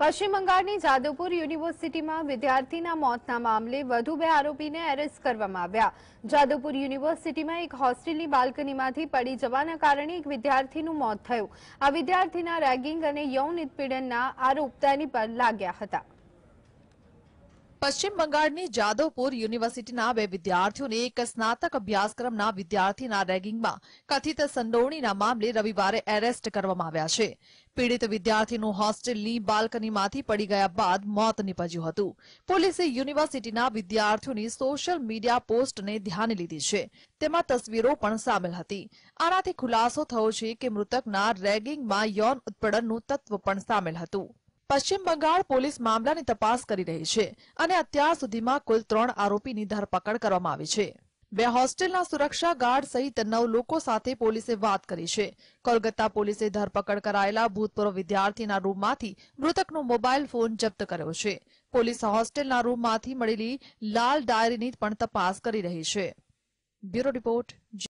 પશ્ચિમ બંગાળની જાદવપુર યુનિવર્સિટીમાં વિદ્યાર્થીના મોતના મામલે વધુ બે આરોપીને એરેસ્ટ કરવામાં આવ્યા જાદવપુર યુનિવર્સિટીમાં એક હોસ્ટેલની બાલ્કનીમાંથી પડી જવાના કારણે એક વિદ્યાર્થીનું મોત થયું આ વિદ્યાર્થીના રેગિંગ અને યૌન ઉત્પીડનના આરોપ તેની પર લાગ્યા હતા પશ્ચિમ બંગાળની જાદવપુર યુનિવર્સિટીના બે વિદ્યાર્થીઓને એક સ્નાતક અભ્યાસક્રમના વિદ્યાર્થીના રેગિંગમાં કથિત સંડોવણીના મામલે રવિવારે એરેસ્ટ કરવામાં આવ્યા છે પીડિત વિદ્યાર્થીનું હોસ્ટેલની બાલ્કનીમાંથી પડી ગયા બાદ મોત નીપજ્યું હતું પોલીસે યુનિવર્સિટીના વિદ્યાર્થીઓની સોશિયલ મીડિયા પોસ્ટને ધ્યાને લીધી છે તેમાં તસવીરો પણ સામેલ હતી આનાથી ખુલાસો થયો છે કે મૃતકના રેગિંગમાં યૌન ઉત્પડનનું તત્વ પણ સામેલ હતું પશ્ચિમ બંગાળ પોલીસ મામલાની તપાસ કરી રહી છે અને અત્યાર સુધીમાં કુલ ત્રણ આરોપીની ધરપકડ કરવામાં આવી છે બે હોસ્ટેલના સુરક્ષા ગાર્ડ સહિત નવ લોકો સાથે પોલીસે વાત કરી છે કોલકાતા પોલીસે ધરપકડ કરાયેલા ભૂતપૂર્વ વિદ્યાર્થીના રૂમમાંથી મૃતકનો મોબાઈલ ફોન જપ્ત કર્યો છે પોલીસ હોસ્ટેલના રૂમમાંથી મળેલી લાલ ડાયરીની પણ તપાસ કરી રહી છે બ્યુરો રિપોર્ટ